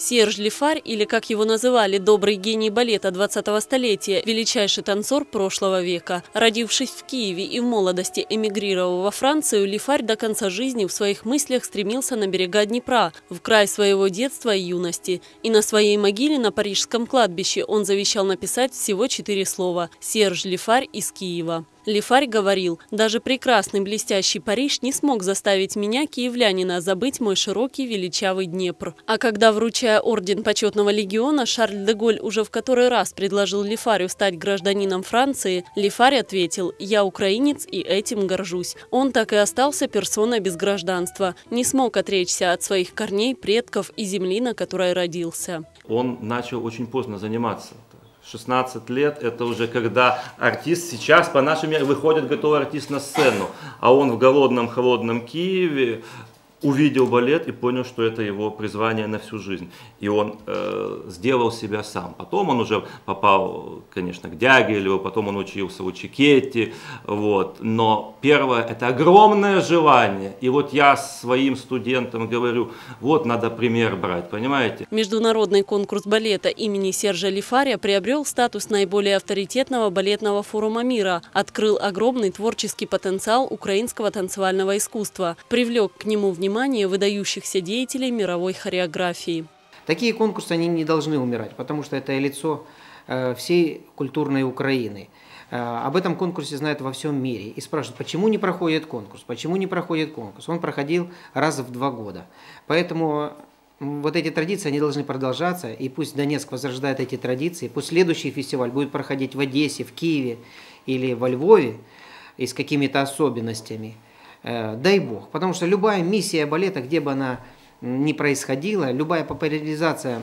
Серж Лефарь, или как его называли, добрый гений балета 20-го столетия, величайший танцор прошлого века. Родившись в Киеве и в молодости эмигрировав во Францию, Лефарь до конца жизни в своих мыслях стремился на берега Днепра, в край своего детства и юности. И на своей могиле на парижском кладбище он завещал написать всего четыре слова «Серж Лефарь из Киева». Лифарь говорил, даже прекрасный блестящий Париж не смог заставить меня, киевлянина, забыть мой широкий величавый Днепр. А когда, вручая орден почетного легиона, Шарль де Голь уже в который раз предложил Лифарю стать гражданином Франции, Лифарь ответил «Я украинец и этим горжусь». Он так и остался персоной без гражданства, не смог отречься от своих корней, предков и земли, на которой родился. Он начал очень поздно заниматься 16 лет это уже когда артист сейчас, по нашему мере, выходит готовый артист на сцену, а он в голодном, холодном Киеве, увидел балет и понял, что это его призвание на всю жизнь. И он э, сделал себя сам. Потом он уже попал, конечно, к Дягилеву, потом он учился у Чикетти. Вот. Но первое, это огромное желание. И вот я своим студентам говорю, вот надо пример брать, понимаете? Международный конкурс балета имени Сержа Лифария приобрел статус наиболее авторитетного балетного форума мира, открыл огромный творческий потенциал украинского танцевального искусства, привлек к нему внимание внимание выдающихся деятелей мировой хореографии. Такие конкурсы они не должны умирать, потому что это лицо э, всей культурной Украины. Э, об этом конкурсе знают во всем мире и спрашивают, почему не проходит конкурс, почему не проходит конкурс. Он проходил раз в два года. Поэтому вот эти традиции, они должны продолжаться, и пусть Донецк возрождает эти традиции, пусть следующий фестиваль будет проходить в Одессе, в Киеве или во Львове, и с какими-то особенностями – Э, дай бог. Потому что любая миссия балета, где бы она ни происходила, любая популяризация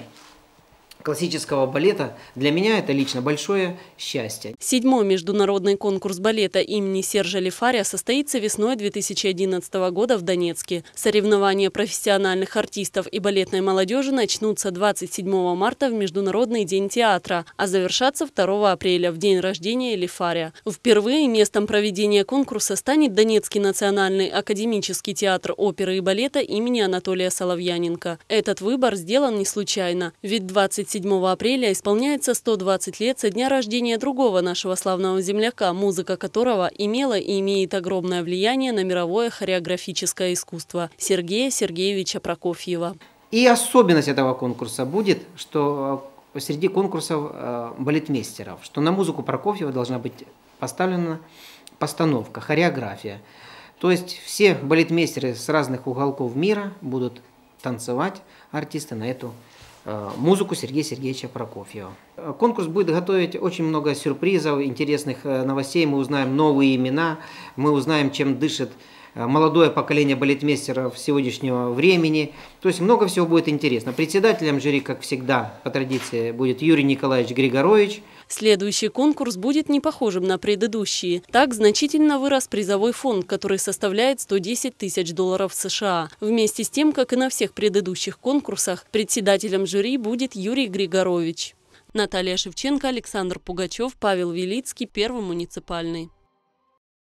классического балета для меня это лично большое счастье. Седьмой международный конкурс балета имени Сержа Лифаря состоится весной 2011 года в Донецке. Соревнования профессиональных артистов и балетной молодежи начнутся 27 марта в Международный день театра, а завершатся 2 апреля, в день рождения Лифаря. Впервые местом проведения конкурса станет Донецкий национальный академический театр оперы и балета имени Анатолия Соловьяненко. Этот выбор сделан не случайно, ведь 27 7 апреля исполняется 120 лет со дня рождения другого нашего славного земляка, музыка которого имела и имеет огромное влияние на мировое хореографическое искусство – Сергея Сергеевича Прокофьева. И особенность этого конкурса будет, что э, среди конкурсов э, балетмейстеров, что на музыку Прокофьева должна быть поставлена постановка, хореография. То есть все балетмейстеры с разных уголков мира будут танцевать артисты на эту Э, музыку Сергея Сергеевича Прокофьева. Конкурс будет готовить очень много сюрпризов, интересных э, новостей. Мы узнаем новые имена, мы узнаем, чем дышит Э, молодое поколение балетмейстеров сегодняшнего времени. То есть много всего будет интересно. Председателем жюри, как всегда, по традиции, будет Юрий Николаевич Григорович. Следующий конкурс будет не похожим на предыдущие. Так значительно вырос призовой фонд, который составляет 110 тысяч долларов США. Вместе с тем, как и на всех предыдущих конкурсах, председателем жюри будет Юрий Григорович. Наталья Шевченко, Александр Пугачев, Павел Велицкий, Первый муниципальный.